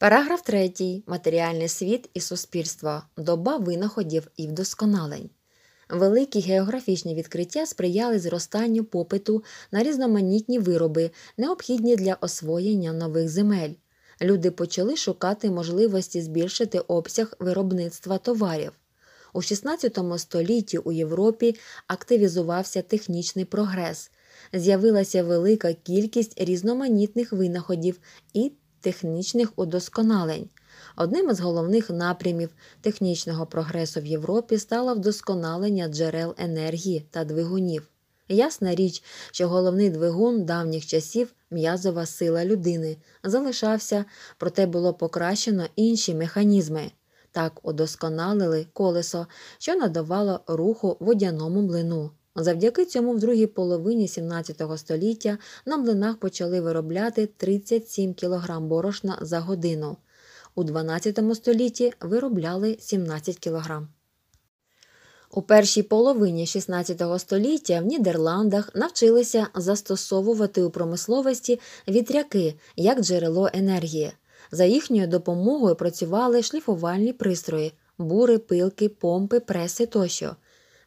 Параграф 3. Матеріальний світ і суспільство. Доба винаходів і вдосконалень. Великі географічні відкриття сприяли зростанню попиту на різноманітні вироби, необхідні для освоєння нових земель. Люди почали шукати можливості збільшити обсяг виробництва товарів. У XVI столітті у Європі активізувався технічний прогрес, з'явилася велика кількість різноманітних винаходів і технічних удосконалень. Одним із головних напрямів технічного прогресу в Європі стало вдосконалення джерел енергії та двигунів. Ясна річ, що головний двигун давніх часів м'язова сила людини залишався, проте було покращено інші механізми. Так удосконалили колесо, що надавало руху водяному млину. Завдяки цьому, в другій половині 17 століття на млинах почали виробляти 37 кг борошна за годину. У 12 столітті виробляли 17 кг. У першій половині 16 століття в Нідерландах навчилися застосовувати у промисловості вітряки як джерело енергії. За їхньою допомогою працювали шліфувальні пристрої бури, пилки, помпи, преси тощо.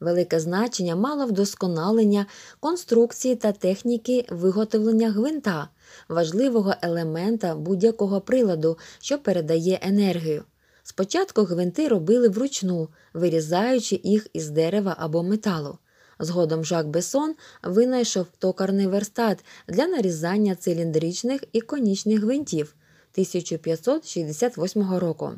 Велике значення мало вдосконалення конструкції та техніки виготовлення гвинта, важливого елемента будь-якого приладу, що передає енергію. Спочатку гвинти робили вручну, вирізаючи їх із дерева або металу. Згодом Жак Бессон винайшов токарний верстат для нарізання циліндричних і конічних гвинтів 1568 року.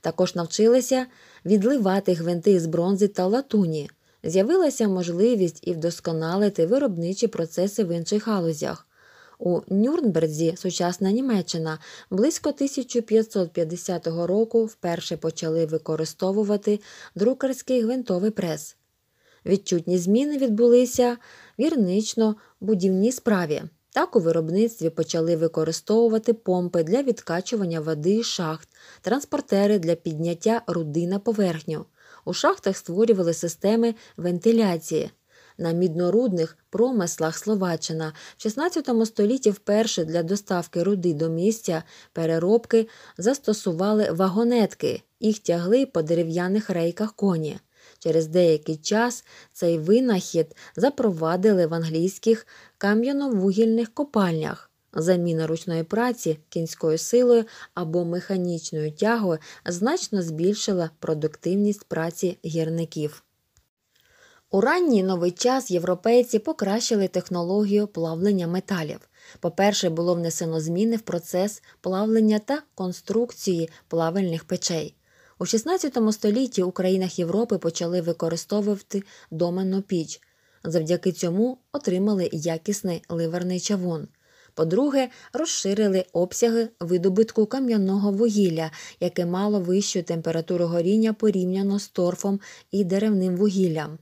Також навчилися відливати гвинти з бронзи та латуні, з'явилася можливість і вдосконалити виробничі процеси в інших галузях. У Нюрнберзі, сучасна Німеччина, близько 1550 року вперше почали використовувати друкарський гвинтовий прес. Відчутні зміни відбулися вірнично-будівній справі. Так у виробництві почали використовувати помпи для відкачування води з шахт, транспортери для підняття руди на поверхню у шахтах створювали системи вентиляції. На міднорудних промислах Словаччина в 16 столітті вперше для доставки руди до місця переробки застосували вагонетки, їх тягли по дерев'яних рейках коні. Через деякий час цей винахід запровадили в англійських кам'яно-вугільних копальнях. Заміна ручної праці кінською силою або механічною тягою значно збільшила продуктивність праці гірників. У ранній новий час європейці покращили технологію плавлення металів. По-перше, було внесено зміни в процес плавлення та конструкції плавельних печей. У 16 столітті у країнах Європи почали використовувати доменну піч. Завдяки цьому отримали якісний ливерний чавун. По-друге, розширили обсяги видобутку кам'яного вугілля, яке мало вищу температуру горіння порівняно з торфом і деревним вугіллям.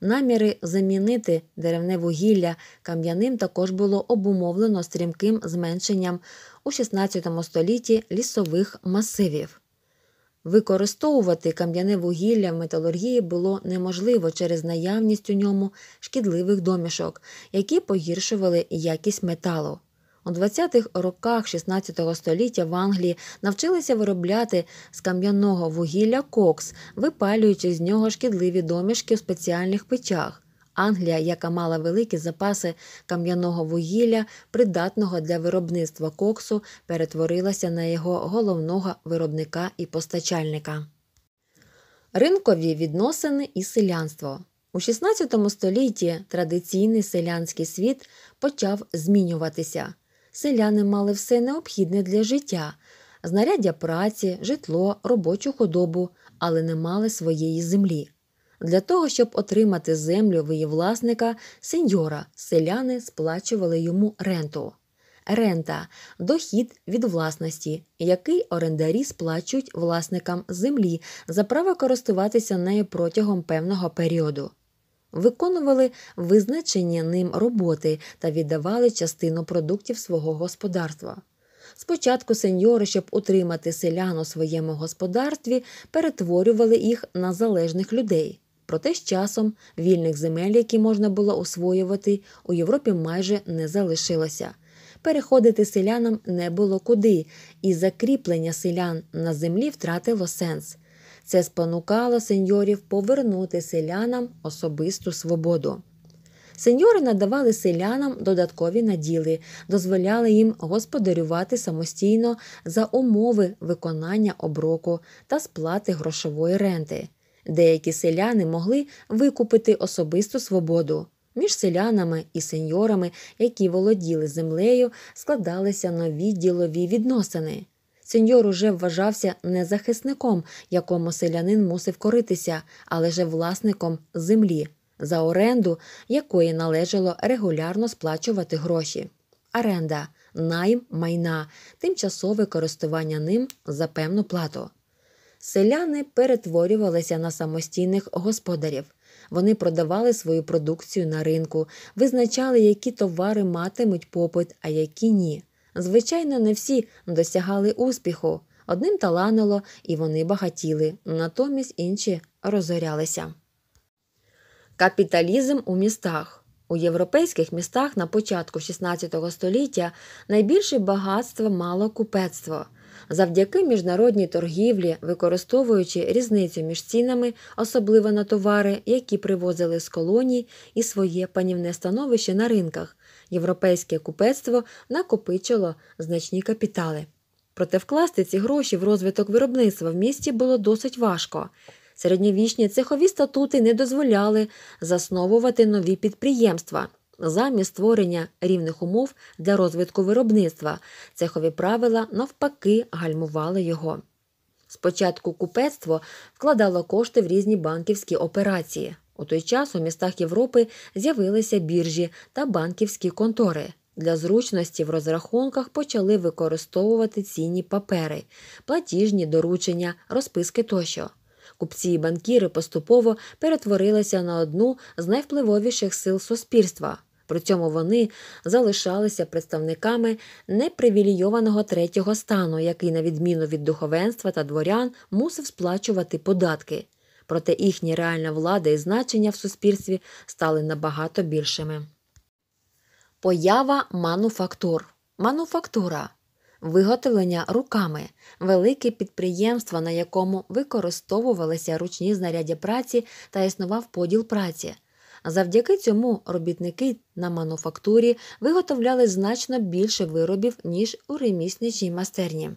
Наміри замінити деревне вугілля кам'яним також було обумовлено стрімким зменшенням у 16 столітті лісових масивів. Використовувати кам'яне вугілля в металургії було неможливо через наявність у ньому шкідливих домішок, які погіршували якість металу. У 20-х роках 16 століття в Англії навчилися виробляти з кам'яного вугілля кокс, випалюючи з нього шкідливі домішки в спеціальних печах. Англія, яка мала великі запаси кам'яного вугілля, придатного для виробництва коксу, перетворилася на його головного виробника і постачальника. Ринкові відносини і селянство. У 16 столітті традиційний селянський світ почав змінюватися селяни мали все необхідне для життя знаряддя праці, житло, робочу худобу, але не мали своєї землі. Для того, щоб отримати землю в її власника, сеньора, селяни сплачували йому ренту. Рента дохід від власності, який орендарі сплачують власникам землі за право користуватися нею протягом певного періоду виконували визначені ним роботи та віддавали частину продуктів свого господарства. Спочатку сеньори, щоб утримати селян у своєму господарстві, перетворювали їх на залежних людей. Проте з часом вільних земель, які можна було освоювати, у Європі майже не залишилося. Переходити селянам не було куди, і закріплення селян на землі втратило сенс. Це спонукало сеньорів повернути селянам особисту свободу. Сеньори надавали селянам додаткові наділи, дозволяли їм господарювати самостійно за умови виконання оброку та сплати грошової ренти. Деякі селяни могли викупити особисту свободу. Між селянами і сеньорами, які володіли землею, складалися нові ділові відносини. Сеньор уже вважався не захисником, якому селянин мусив коритися, а лише власником землі, за оренду якої належало регулярно сплачувати гроші. Аренда, найм майна, тимчасове користування ним за певну плату. Селяни перетворювалися на самостійних господарів. Вони продавали свою продукцію на ринку, визначали, які товари матимуть попит, а які ні. Звичайно, не всі досягали успіху. Одним таланило, і вони багатіли, натомість інші розорялися. Капіталізм у містах. У європейських містах на початку 16 століття найбільше багатство мало купецтво завдяки міжнародній торгівлі, використовуючи різницю між цінами, особливо на товари, які привозили з колоній, і своє панівне становище на ринках. Європейське купецтво накопичило значні капітали. Проте вкласти ці гроші в розвиток виробництва в місті було досить важко. Середньовічні цехові статути не дозволяли засновувати нові підприємства замість створення рівних умов для розвитку виробництва. Цехові правила навпаки гальмували його. Спочатку купецтво вкладало кошти в різні банківські операції. У той час у містах Європи з'явилися біржі та банківські контори. Для зручності в розрахунках почали використовувати цінні папери, платіжні доручення, розписки тощо. Купці і банкіри поступово перетворилися на одну з найвпливовіших сил суспільства. При цьому вони залишалися представниками непривілейованого третього стану, який, на відміну від духовенства та дворян, мусив сплачувати податки. Проте їхні реальна влада і значення в суспільстві стали набагато більшими. Поява мануфактур. Мануфактура виготовлення руками, велике підприємство, на якому використовувалися ручні знаряддя праці та існував поділ праці. Завдяки цьому робітники на мануфактурі виготовляли значно більше виробів, ніж у ремісничій мастерні.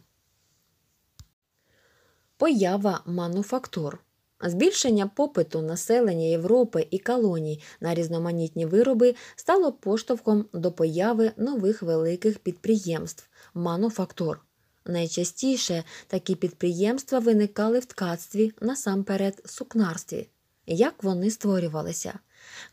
Поява мануфактур. Збільшення попиту населення Європи і колоній на різноманітні вироби стало поштовхом до появи нових великих підприємств мануфактур. Найчастіше такі підприємства виникали в ткацтві насамперед сукнарстві. Як вони створювалися?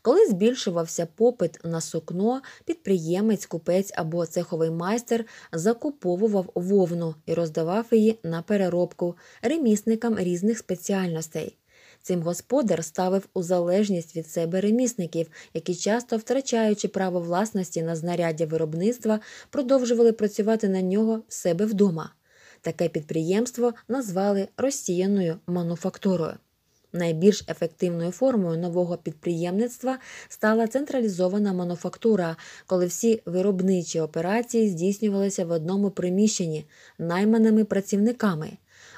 Коли збільшувався попит на сукно, підприємець, купець або цеховий майстер закуповував вовну і роздавав її на переробку ремісникам різних спеціальностей. Цим господар ставив у залежність від себе ремісників, які часто втрачаючи право власності на знаряддя виробництва, продовжували працювати на нього в себе вдома. Таке підприємство назвали росіяною мануфактурою. Найбільш ефективною формою нового підприємництва стала централізована мануфактура, коли всі виробничі операції здійснювалися в одному приміщенні найманими працівниками.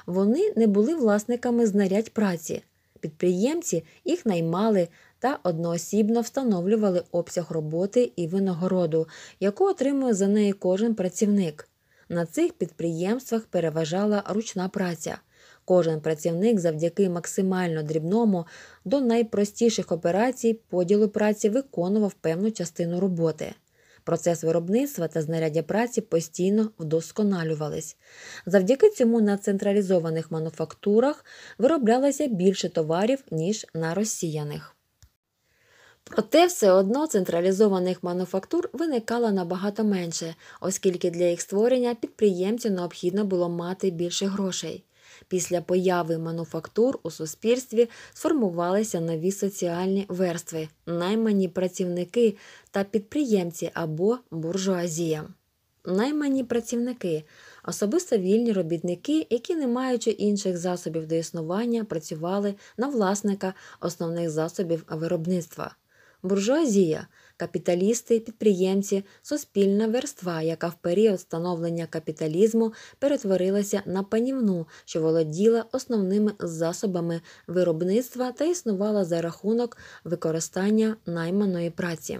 Вони не були власниками знарядь праці. Підприємці їх наймали та одноосібно встановлювали обсяг роботи і винагороду, яку отримує за неї кожен працівник. На цих підприємствах переважала ручна праця. Кожен працівник завдяки максимально дрібному до найпростіших операцій поділу праці виконував певну частину роботи. Процес виробництва та знаряддя праці постійно вдосконалювались. Завдяки цьому на централізованих мануфактурах вироблялося більше товарів, ніж на розсіяних. Проте все одно централізованих мануфактур виникало набагато менше, оскільки для їх створення підприємцю необхідно було мати більше грошей. Після появи мануфактур у суспільстві сформувалися нові соціальні верстви, наймані працівники та підприємці або буржуазія. Наймані працівники особисто вільні робітники, які, не маючи інших засобів до існування, працювали на власника основних засобів виробництва. Буржуазія капіталісти підприємці суспільна верства, яка в період становлення капіталізму перетворилася на панівну, що володіла основними засобами виробництва та існувала за рахунок використання найманої праці.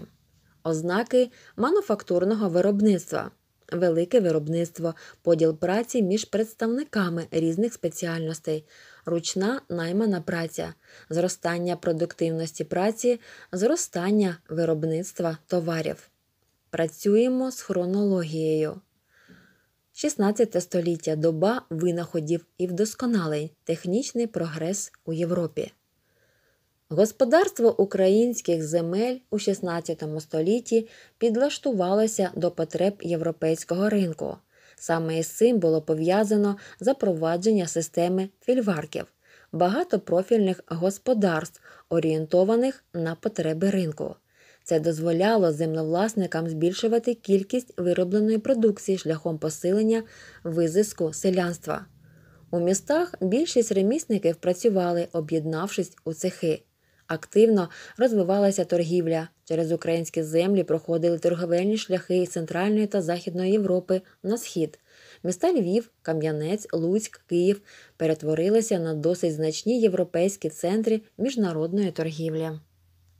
Ознаки мануфактурного виробництва велике виробництво, поділ праці між представниками різних спеціальностей, ручна наймана праця, зростання продуктивності праці, зростання виробництва товарів. Працюємо з хронологією. 16 століття доба винаходів і вдосконалий технічний прогрес у Європі. Господарство українських земель у XVI столітті підлаштувалося до потреб європейського ринку. Саме із цим було пов'язано запровадження системи фільварків, багатопрофільних господарств, орієнтованих на потреби ринку. Це дозволяло землевласникам збільшувати кількість виробленої продукції шляхом посилення визиску селянства. У містах більшість ремісників працювали, об'єднавшись у цехи. Активно розвивалася торгівля. Через українські землі проходили торговельні шляхи Центральної та Західної Європи на схід. Міста Львів, Кам'янець, Луцьк, Київ перетворилися на досить значні європейські центри міжнародної торгівлі.